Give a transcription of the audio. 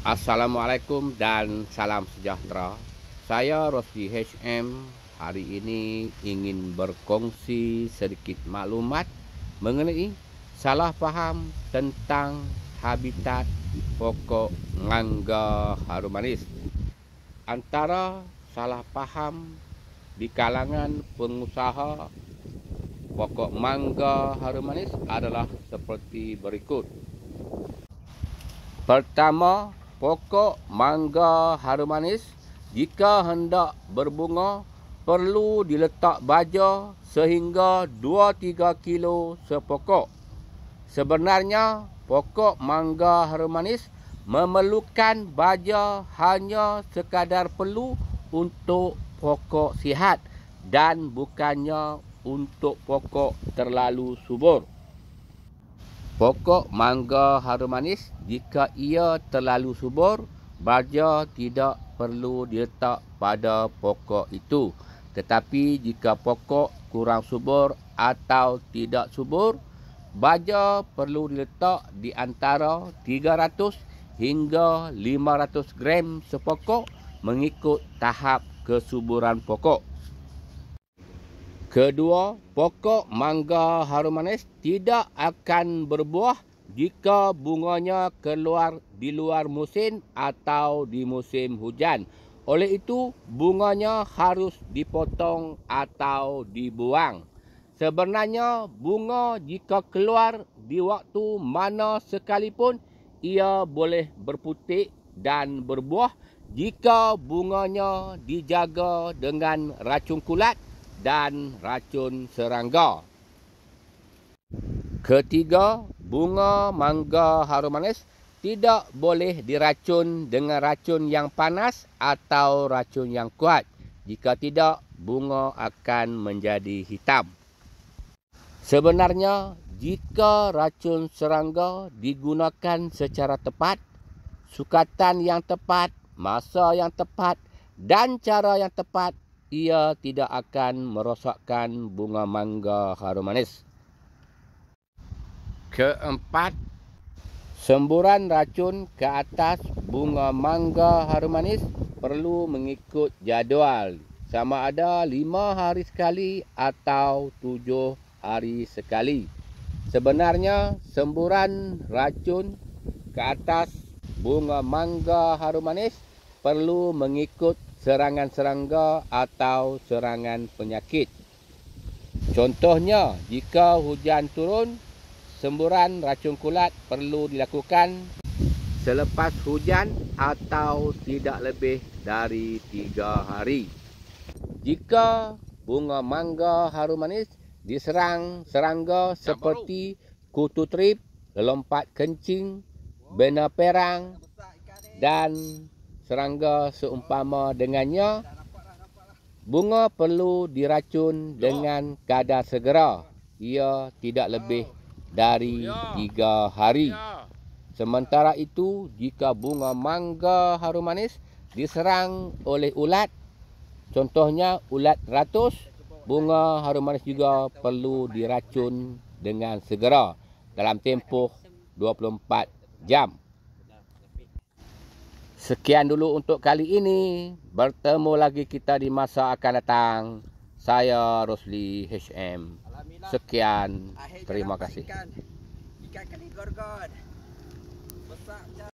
Assalamualaikum dan salam sejahtera. Saya Rosli HM. Hari ini ingin berkongsi sedikit maklumat mengenai salah faham tentang habitat pokok mangga harum manis. Antara salah faham di kalangan pengusaha pokok mangga harum manis adalah seperti berikut. Pertama, pokok mangga harum manis jika hendak berbunga perlu diletak baja sehingga 2-3 kilo sepokok. Sebenarnya pokok mangga harum manis memerlukan baja hanya sekadar perlu untuk pokok sihat dan bukannya untuk pokok terlalu subur. Pokok mangga harum manis jika ia terlalu subur, baja tidak perlu diletak pada pokok itu. Tetapi jika pokok kurang subur atau tidak subur, baja perlu diletak di antara 300 hingga 500 gram sepokok mengikut tahap kesuburan pokok. Kedua, pokok mangga harum manis tidak akan berbuah jika bunganya keluar di luar musim atau di musim hujan. Oleh itu, bunganya harus dipotong atau dibuang. Sebenarnya, bunga jika keluar di waktu mana sekalipun, ia boleh berputik dan berbuah jika bunganya dijaga dengan racun kulat dan racun serangga. Ketiga, bunga mangga harum manis tidak boleh diracun dengan racun yang panas atau racun yang kuat. Jika tidak, bunga akan menjadi hitam. Sebenarnya, jika racun serangga digunakan secara tepat, sukatan yang tepat, masa yang tepat dan cara yang tepat ia tidak akan merosakkan bunga mangga harum manis. Keempat, semburan racun ke atas bunga mangga harum manis perlu mengikut jadual sama ada lima hari sekali atau tujuh hari sekali. Sebenarnya semburan racun ke atas bunga mangga harum manis perlu mengikut serangan serangga atau serangan penyakit. Contohnya, jika hujan turun, semburan racun kulat perlu dilakukan selepas hujan atau tidak lebih dari 3 hari. Jika bunga mangga harum manis diserang serangga seperti kutu trip, lompat kencing, bena perang dan serangga seumpama dengannya, bunga perlu diracun dengan kadar segera. Ia tidak lebih dari tiga hari. Sementara itu, jika bunga mangga harum manis diserang oleh ulat, contohnya ulat ratus, bunga harum manis juga perlu diracun dengan segera dalam tempoh 24 jam. Sekian dulu untuk kali ini. Bertemu lagi kita di masa akan datang. Saya Rosli HM. Sekian. Terima kasih. Ikan. Ikan gorgon. Besar